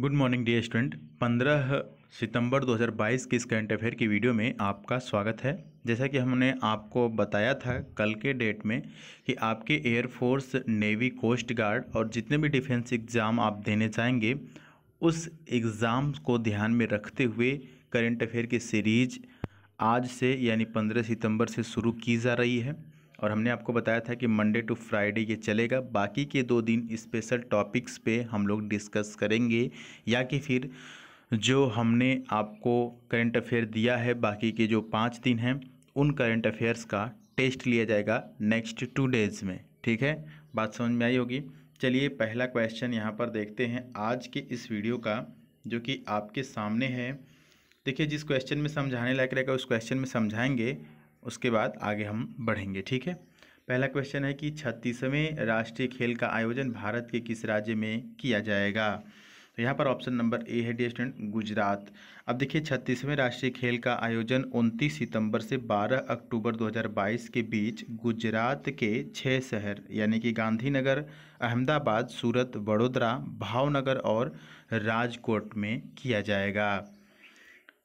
good morning dear student 15 सितंबर 2022 की इस करंट अफेयर की वीडियो में आपका स्वागत है जैसा कि हमने आपको बताया था कल के डेट में कि आपके एयरफोर्स नेवी कोस्ट गार्ड और जितने भी डिफेंस एग्ज़ाम आप देने चाहेंगे उस एग्ज़ाम को ध्यान में रखते हुए करंट अफेयर की सीरीज आज से यानी पंद्रह सितंबर से शुरू की जा रही है और हमने आपको बताया था कि मंडे टू फ्राइडे ये चलेगा बाकी के दो दिन स्पेशल टॉपिक्स पे हम लोग डिस्कस करेंगे या कि फिर जो हमने आपको करंट अफेयर दिया है बाकी के जो पाँच दिन हैं उन करंट अफेयर्स का टेस्ट लिया जाएगा नेक्स्ट टू डेज़ में ठीक है बात समझ में आई होगी चलिए पहला क्वेश्चन यहाँ पर देखते हैं आज के इस वीडियो का जो कि आपके सामने है देखिए जिस क्वेश्चन में समझाने लायक रहेगा उस क्वेश्चन में समझाएंगे उसके बाद आगे हम बढ़ेंगे ठीक है पहला क्वेश्चन है कि छत्तीसवें राष्ट्रीय खेल का आयोजन भारत के किस राज्य में किया जाएगा तो यहाँ पर ऑप्शन नंबर ए है डी स्टूडेंट गुजरात अब देखिए छत्तीसवें राष्ट्रीय खेल का आयोजन 29 सितंबर से 12 अक्टूबर 2022 के बीच गुजरात के छः शहर यानी कि गांधीनगर अहमदाबाद सूरत वडोदरा भावनगर और राजकोट में किया जाएगा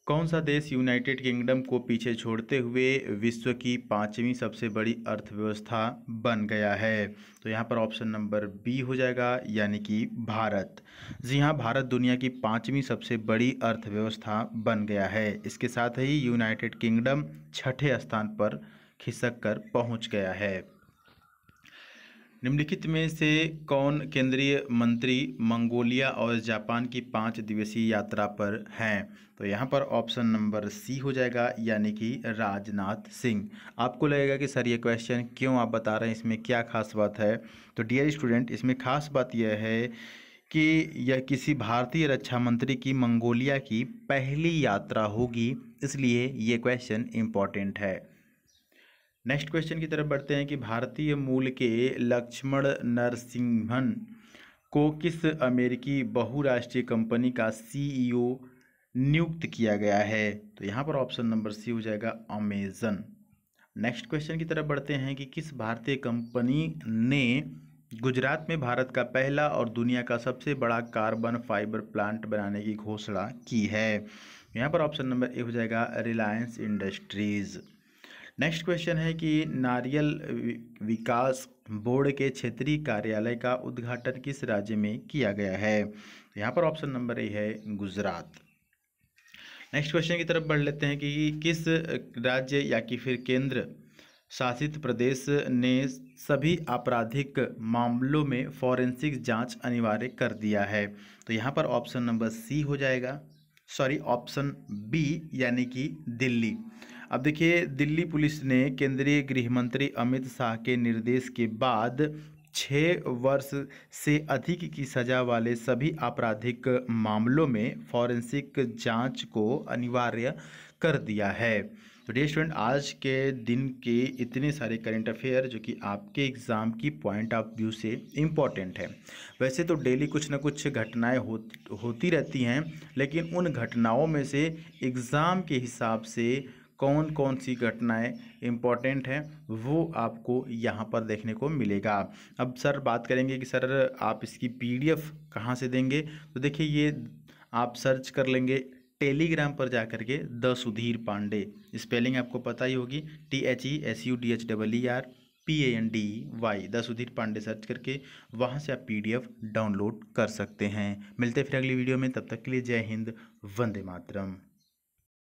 कौन सा देश यूनाइटेड किंगडम को पीछे छोड़ते हुए विश्व की पांचवी सबसे बड़ी अर्थव्यवस्था बन गया है तो यहाँ पर ऑप्शन नंबर बी हो जाएगा यानी कि भारत जी हाँ भारत दुनिया की पांचवी सबसे बड़ी अर्थव्यवस्था बन गया है इसके साथ ही यूनाइटेड किंगडम छठे स्थान पर खिसक कर पहुँच गया है निम्नलिखित में से कौन केंद्रीय मंत्री मंगोलिया और जापान की पाँच दिवसीय यात्रा पर हैं तो यहाँ पर ऑप्शन नंबर सी हो जाएगा यानी कि राजनाथ सिंह आपको लगेगा कि सर ये क्वेश्चन क्यों आप बता रहे हैं इसमें क्या खास बात है तो डियर स्टूडेंट इसमें खास बात यह है कि यह किसी भारतीय रक्षा मंत्री की मंगोलिया की पहली यात्रा होगी इसलिए ये क्वेश्चन इम्पॉर्टेंट है नेक्स्ट क्वेश्चन की तरफ बढ़ते हैं कि भारतीय मूल के लक्ष्मण नरसिंहन को किस अमेरिकी बहुराष्ट्रीय कंपनी का सीईओ e नियुक्त किया गया है तो यहाँ पर ऑप्शन नंबर सी हो जाएगा अमेजन नेक्स्ट क्वेश्चन की तरफ बढ़ते हैं कि किस भारतीय कंपनी ने गुजरात में भारत का पहला और दुनिया का सबसे बड़ा कार्बन फाइबर प्लांट बनाने की घोषणा की है यहाँ पर ऑप्शन नंबर ए हो जाएगा रिलायंस इंडस्ट्रीज़ नेक्स्ट क्वेश्चन है कि नारियल विकास बोर्ड के क्षेत्रीय कार्यालय का उद्घाटन किस राज्य में किया गया है यहाँ पर ऑप्शन नंबर ए है गुजरात नेक्स्ट क्वेश्चन की तरफ बढ़ लेते हैं कि किस राज्य या कि फिर केंद्र शासित प्रदेश ने सभी आपराधिक मामलों में फॉरेंसिक जांच अनिवार्य कर दिया है तो यहाँ पर ऑप्शन नंबर सी हो जाएगा सॉरी ऑप्शन बी यानी कि दिल्ली अब देखिए दिल्ली पुलिस ने केंद्रीय गृह मंत्री अमित शाह के निर्देश के बाद छः वर्ष से अधिक की सजा वाले सभी आपराधिक मामलों में फॉरेंसिक जांच को अनिवार्य कर दिया है तो डे स्टूडेंट आज के दिन के इतने सारे करेंट अफेयर जो कि आपके एग्ज़ाम की पॉइंट ऑफ व्यू से इम्पॉर्टेंट है वैसे तो डेली कुछ ना कुछ घटनाएं हो, होती रहती हैं लेकिन उन घटनाओं में से एग्ज़ाम के हिसाब से कौन कौन सी घटनाएं इम्पॉर्टेंट हैं वो आपको यहाँ पर देखने को मिलेगा अब सर बात करेंगे कि सर आप इसकी पीडीएफ कहाँ से देंगे तो देखिए ये आप सर्च कर लेंगे टेलीग्राम पर जा के द सुधीर पांडे स्पेलिंग आपको पता ही होगी T H E S U D H double E R P A N D Y the Sudheer Pandey search करके वहाँ से आप पीडीएफ डाउनलोड कर सकते हैं मिलते फिर अगली वीडियो में तब तक के लिए जय हिंद वंदे मातरम